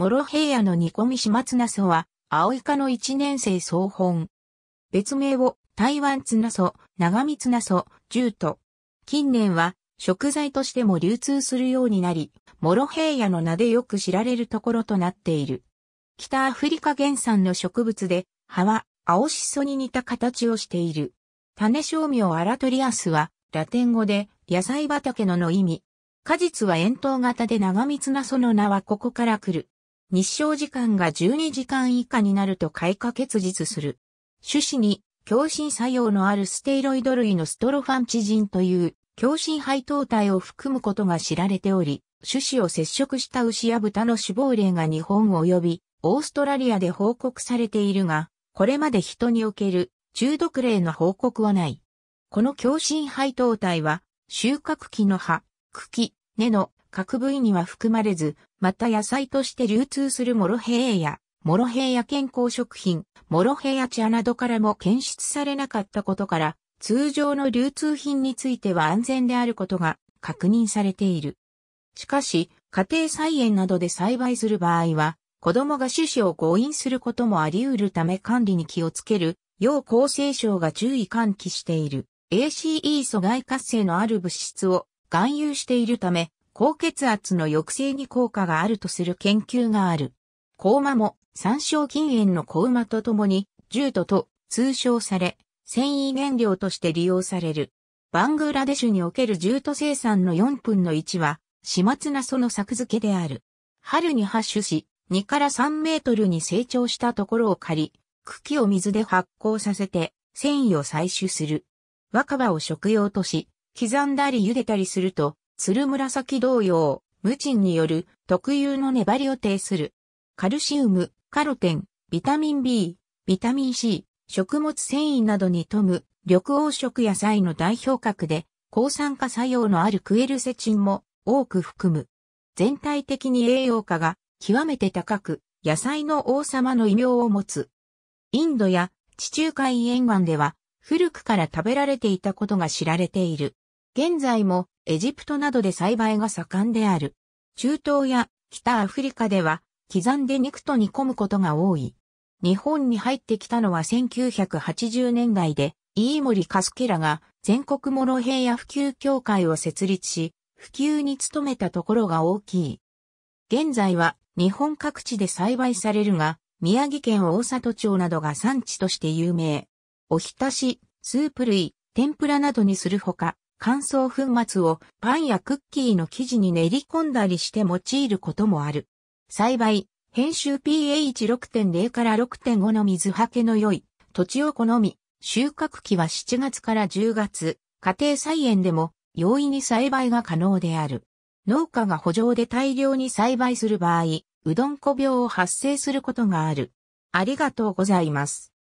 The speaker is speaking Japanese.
諸平野の煮込み島ツナソは、青イカの一年生総本。別名を、台湾ツナソ、長見ツナソ、獣と。近年は、食材としても流通するようになり、諸平野の名でよく知られるところとなっている。北アフリカ原産の植物で、葉は、青しそに似た形をしている。種味をアラトリアスは、ラテン語で、野菜畑のの意味。果実は円筒型で長光なその名はここから来る。日照時間が12時間以下になると開花結実する。種子に強振作用のあるステイロイド類のストロファンチジンという強振配糖体を含むことが知られており、種子を接触した牛や豚の死亡例が日本及びオーストラリアで報告されているが、これまで人における中毒例の報告はない。この強振配糖体は収穫期の葉、茎、根の各部位には含まれず、また野菜として流通するモロヘイヤ、モロヘイヤ健康食品、モロヘイヤ茶などからも検出されなかったことから、通常の流通品については安全であることが確認されている。しかし、家庭菜園などで栽培する場合は、子供が種子を誤飲することもあり得るため管理に気をつける、要厚生省が注意喚起している。ACE 阻害活性のある物質を含有しているため、高血圧の抑制に効果があるとする研究がある。高馬も三小禁煙の小馬と共に、重度と通称され、繊維原料として利用される。バングラデシュにおける重度生産の4分の1は、始末なその作付けである。春に発種し、2から3メートルに成長したところを借り、茎を水で発酵させて、繊維を採取する。若葉を食用とし、刻んだり茹でたりすると、鶴紫同様、無賃による特有の粘りを呈する。カルシウム、カロテン、ビタミン B、ビタミン C、食物繊維などに富む緑黄色野菜の代表格で、抗酸化作用のあるクエルセチンも多く含む。全体的に栄養価が極めて高く、野菜の王様の異名を持つ。インドや地中海沿岸では古くから食べられていたことが知られている。現在もエジプトなどで栽培が盛んである。中東や北アフリカでは、刻んで肉と煮込むことが多い。日本に入ってきたのは1980年代で、飯森カスケラが全国モロイヤ普及協会を設立し、普及に努めたところが大きい。現在は日本各地で栽培されるが、宮城県大里町などが産地として有名。おひたし、スープ類、天ぷらなどにするほか、乾燥粉末をパンやクッキーの生地に練り込んだりして用いることもある。栽培、編集 pH6.0 から6.5の水はけの良い土地を好み、収穫期は7月から10月、家庭菜園でも容易に栽培が可能である。農家が補助で大量に栽培する場合、うどんこ病を発生することがある。ありがとうございます。